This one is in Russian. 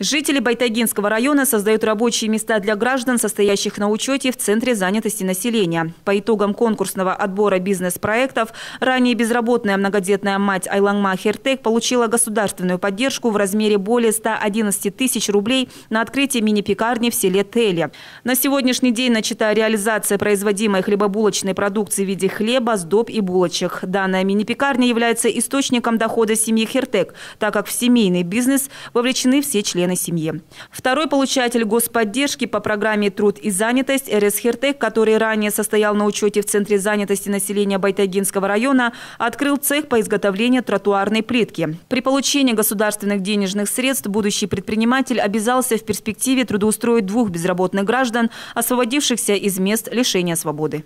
Жители Байтагинского района создают рабочие места для граждан, состоящих на учете в Центре занятости населения. По итогам конкурсного отбора бизнес-проектов ранее безработная многодетная мать Айлангма Хертек получила государственную поддержку в размере более 111 тысяч рублей на открытие мини-пекарни в селе Теле. На сегодняшний день начата реализация производимой хлебобулочной продукции в виде хлеба, сдоб и булочек. Данная мини-пекарня является источником дохода семьи Хертек, так как в семейный бизнес вовлечены все члены члены семьи. Второй получатель господдержки по программе «Труд и занятость» РС «Хиртек», который ранее состоял на учете в Центре занятости населения Байтагинского района, открыл цех по изготовлению тротуарной плитки. При получении государственных денежных средств будущий предприниматель обязался в перспективе трудоустроить двух безработных граждан, освободившихся из мест лишения свободы.